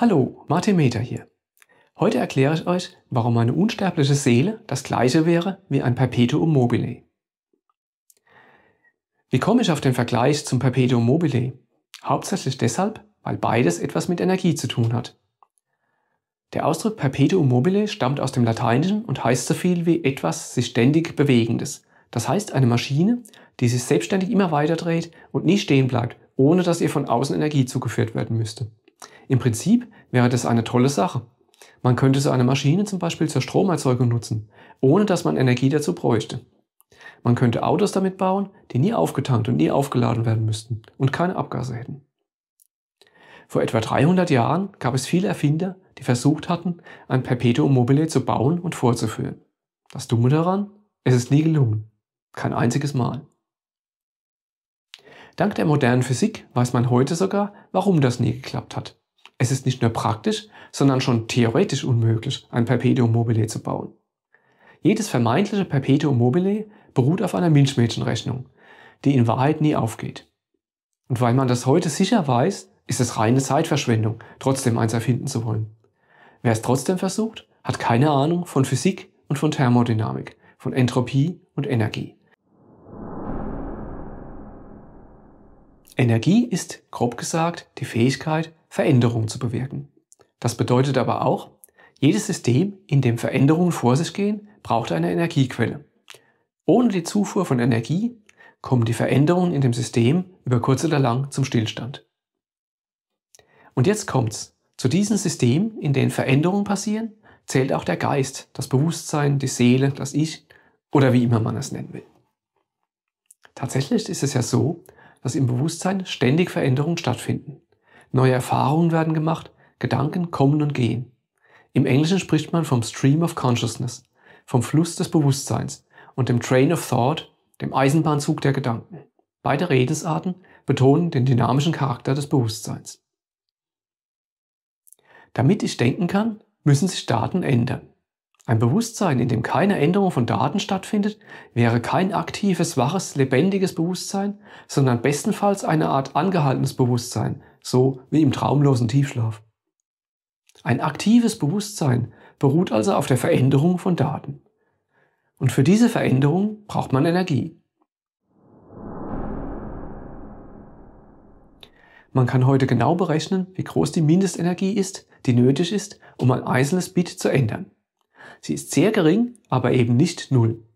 Hallo, Martin Meter hier. Heute erkläre ich euch, warum eine unsterbliche Seele das gleiche wäre wie ein Perpetuum mobile. Wie komme ich auf den Vergleich zum Perpetuum mobile? Hauptsächlich deshalb, weil beides etwas mit Energie zu tun hat. Der Ausdruck Perpetuum mobile stammt aus dem Lateinischen und heißt so viel wie etwas sich ständig Bewegendes. Das heißt eine Maschine, die sich selbstständig immer weiter dreht und nie stehen bleibt, ohne dass ihr von außen Energie zugeführt werden müsste. Im Prinzip wäre das eine tolle Sache. Man könnte so eine Maschine zum Beispiel zur Stromerzeugung nutzen, ohne dass man Energie dazu bräuchte. Man könnte Autos damit bauen, die nie aufgetankt und nie aufgeladen werden müssten und keine Abgase hätten. Vor etwa 300 Jahren gab es viele Erfinder, die versucht hatten, ein Perpetuum mobile zu bauen und vorzuführen. Das Dumme daran, es ist nie gelungen. Kein einziges Mal. Dank der modernen Physik weiß man heute sogar, warum das nie geklappt hat. Es ist nicht nur praktisch, sondern schon theoretisch unmöglich, ein Perpetuum mobile zu bauen. Jedes vermeintliche Perpetuum mobile beruht auf einer Milchmädchenrechnung, die in Wahrheit nie aufgeht. Und weil man das heute sicher weiß, ist es reine Zeitverschwendung, trotzdem eins erfinden zu wollen. Wer es trotzdem versucht, hat keine Ahnung von Physik und von Thermodynamik, von Entropie und Energie. Energie ist, grob gesagt, die Fähigkeit, Veränderung zu bewirken. Das bedeutet aber auch, jedes System, in dem Veränderungen vor sich gehen, braucht eine Energiequelle. Ohne die Zufuhr von Energie kommen die Veränderungen in dem System über kurz oder lang zum Stillstand. Und jetzt kommt's. Zu diesen Systemen, in denen Veränderungen passieren, zählt auch der Geist, das Bewusstsein, die Seele, das Ich oder wie immer man es nennen will. Tatsächlich ist es ja so, dass im Bewusstsein ständig Veränderungen stattfinden. Neue Erfahrungen werden gemacht, Gedanken kommen und gehen. Im Englischen spricht man vom Stream of Consciousness, vom Fluss des Bewusstseins und dem Train of Thought, dem Eisenbahnzug der Gedanken. Beide Redensarten betonen den dynamischen Charakter des Bewusstseins. Damit ich denken kann, müssen sich Daten ändern. Ein Bewusstsein, in dem keine Änderung von Daten stattfindet, wäre kein aktives, waches, lebendiges Bewusstsein, sondern bestenfalls eine Art angehaltenes Bewusstsein, so wie im traumlosen Tiefschlaf. Ein aktives Bewusstsein beruht also auf der Veränderung von Daten. Und für diese Veränderung braucht man Energie. Man kann heute genau berechnen, wie groß die Mindestenergie ist, die nötig ist, um ein einzelnes Bit zu ändern. Sie ist sehr gering, aber eben nicht null.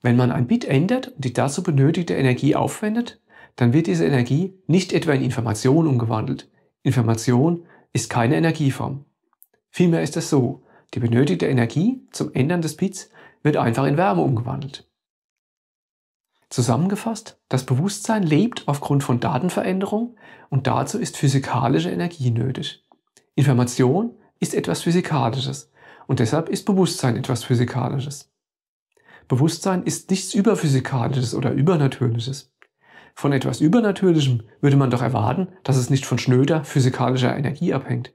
Wenn man ein Bit ändert und die dazu benötigte Energie aufwendet, dann wird diese Energie nicht etwa in Information umgewandelt. Information ist keine Energieform. Vielmehr ist es so, die benötigte Energie zum Ändern des Bits wird einfach in Wärme umgewandelt. Zusammengefasst, das Bewusstsein lebt aufgrund von Datenveränderung und dazu ist physikalische Energie nötig. Information ist etwas Physikalisches und deshalb ist Bewusstsein etwas Physikalisches. Bewusstsein ist nichts Überphysikalisches oder Übernatürliches. Von etwas Übernatürlichem würde man doch erwarten, dass es nicht von schnöder physikalischer Energie abhängt.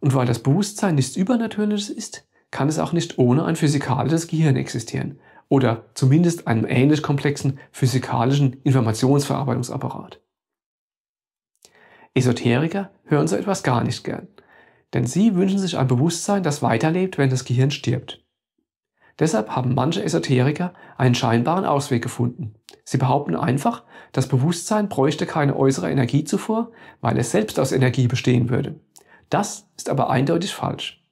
Und weil das Bewusstsein nichts Übernatürliches ist, kann es auch nicht ohne ein physikalisches Gehirn existieren oder zumindest einem ähnlich komplexen physikalischen Informationsverarbeitungsapparat. Esoteriker hören so etwas gar nicht gern, denn sie wünschen sich ein Bewusstsein, das weiterlebt, wenn das Gehirn stirbt. Deshalb haben manche Esoteriker einen scheinbaren Ausweg gefunden. Sie behaupten einfach, das Bewusstsein bräuchte keine äußere Energie zuvor, weil es selbst aus Energie bestehen würde. Das ist aber eindeutig falsch.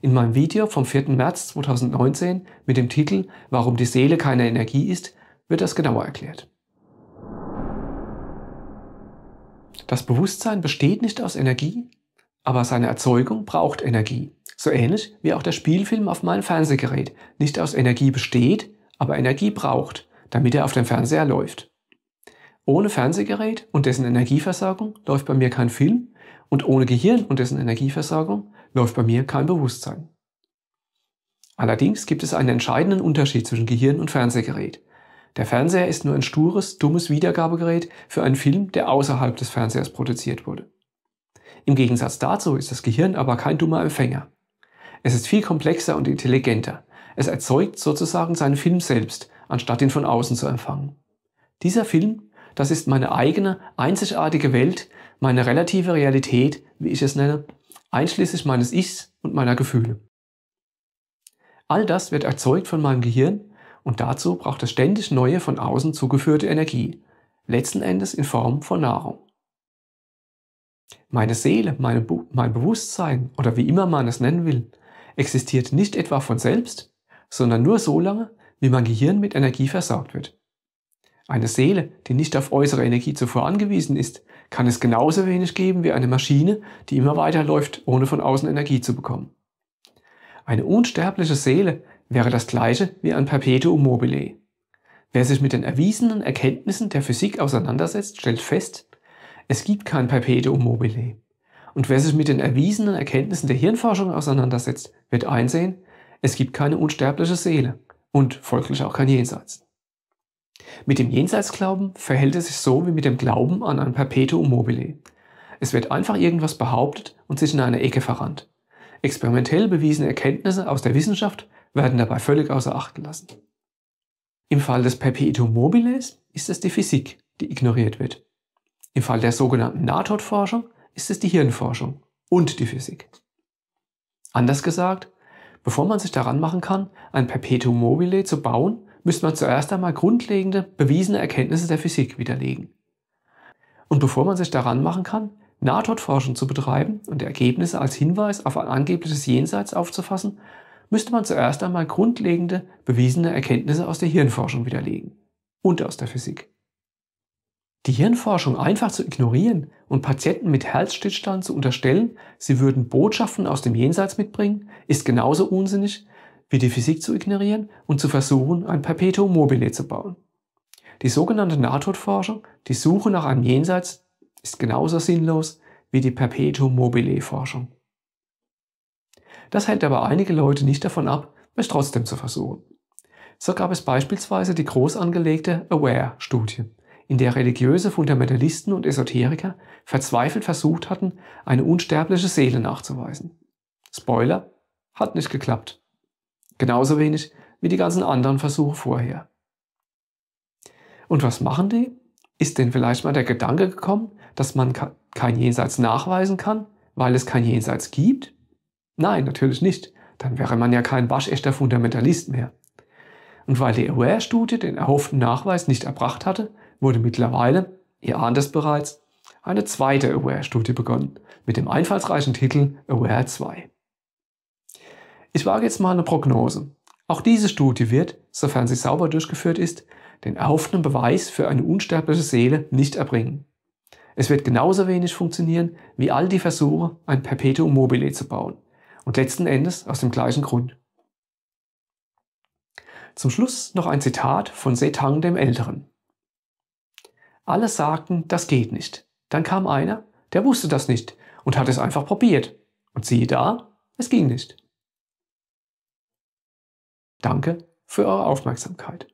In meinem Video vom 4. März 2019 mit dem Titel Warum die Seele keine Energie ist, wird das genauer erklärt. Das Bewusstsein besteht nicht aus Energie, aber seine Erzeugung braucht Energie. So ähnlich wie auch der Spielfilm auf meinem Fernsehgerät nicht aus Energie besteht, aber Energie braucht, damit er auf dem Fernseher läuft. Ohne Fernsehgerät und dessen Energieversorgung läuft bei mir kein Film und ohne Gehirn und dessen Energieversorgung läuft bei mir kein Bewusstsein. Allerdings gibt es einen entscheidenden Unterschied zwischen Gehirn und Fernsehgerät. Der Fernseher ist nur ein stures, dummes Wiedergabegerät für einen Film, der außerhalb des Fernsehers produziert wurde. Im Gegensatz dazu ist das Gehirn aber kein dummer Empfänger. Es ist viel komplexer und intelligenter. Es erzeugt sozusagen seinen Film selbst, anstatt ihn von außen zu empfangen. Dieser Film, das ist meine eigene, einzigartige Welt, meine relative Realität, wie ich es nenne, einschließlich meines Ichs und meiner Gefühle. All das wird erzeugt von meinem Gehirn und dazu braucht es ständig neue von außen zugeführte Energie, letzten Endes in Form von Nahrung. Meine Seele, meine Bu mein Bewusstsein oder wie immer man es nennen will, existiert nicht etwa von selbst, sondern nur so lange, wie mein Gehirn mit Energie versorgt wird. Eine Seele, die nicht auf äußere Energie zuvor angewiesen ist, kann es genauso wenig geben wie eine Maschine, die immer weiterläuft, ohne von außen Energie zu bekommen. Eine unsterbliche Seele wäre das gleiche wie ein Perpetuum mobile. Wer sich mit den erwiesenen Erkenntnissen der Physik auseinandersetzt, stellt fest, es gibt kein Perpetuum mobile. Und wer sich mit den erwiesenen Erkenntnissen der Hirnforschung auseinandersetzt, wird einsehen, es gibt keine unsterbliche Seele und folglich auch kein Jenseits. Mit dem Jenseitsglauben verhält es sich so wie mit dem Glauben an ein Perpetuum mobile. Es wird einfach irgendwas behauptet und sich in eine Ecke verrannt. Experimentell bewiesene Erkenntnisse aus der Wissenschaft werden dabei völlig außer Acht gelassen. Im Fall des Perpetuum mobiles ist es die Physik, die ignoriert wird. Im Fall der sogenannten Nahtodforschung ist es die Hirnforschung und die Physik. Anders gesagt, bevor man sich daran machen kann, ein Perpetuum mobile zu bauen, müsste man zuerst einmal grundlegende, bewiesene Erkenntnisse der Physik widerlegen. Und bevor man sich daran machen kann, Nahtodforschung zu betreiben und Ergebnisse als Hinweis auf ein angebliches Jenseits aufzufassen, müsste man zuerst einmal grundlegende, bewiesene Erkenntnisse aus der Hirnforschung widerlegen und aus der Physik. Die Hirnforschung einfach zu ignorieren und Patienten mit Herzstillstand zu unterstellen, sie würden Botschaften aus dem Jenseits mitbringen, ist genauso unsinnig, wie die Physik zu ignorieren und zu versuchen, ein Perpetuum mobile zu bauen. Die sogenannte Nahtodforschung, die Suche nach einem Jenseits, ist genauso sinnlos wie die Perpetuum mobile Forschung. Das hält aber einige Leute nicht davon ab, es trotzdem zu versuchen. So gab es beispielsweise die groß angelegte AWARE-Studie, in der religiöse Fundamentalisten und Esoteriker verzweifelt versucht hatten, eine unsterbliche Seele nachzuweisen. Spoiler, hat nicht geklappt. Genauso wenig wie die ganzen anderen Versuche vorher. Und was machen die? Ist denn vielleicht mal der Gedanke gekommen, dass man kein Jenseits nachweisen kann, weil es kein Jenseits gibt? Nein, natürlich nicht. Dann wäre man ja kein waschechter Fundamentalist mehr. Und weil die AWARE-Studie den erhofften Nachweis nicht erbracht hatte, wurde mittlerweile, ihr ahnt es bereits, eine zweite AWARE-Studie begonnen, mit dem einfallsreichen Titel AWARE 2. Ich wage jetzt mal eine Prognose. Auch diese Studie wird, sofern sie sauber durchgeführt ist, den erhofften Beweis für eine unsterbliche Seele nicht erbringen. Es wird genauso wenig funktionieren wie all die Versuche, ein Perpetuum mobile zu bauen. Und letzten Endes aus dem gleichen Grund. Zum Schluss noch ein Zitat von Setang dem Älteren. Alle sagten, das geht nicht. Dann kam einer, der wusste das nicht und hat es einfach probiert. Und siehe da, es ging nicht. Danke für eure Aufmerksamkeit.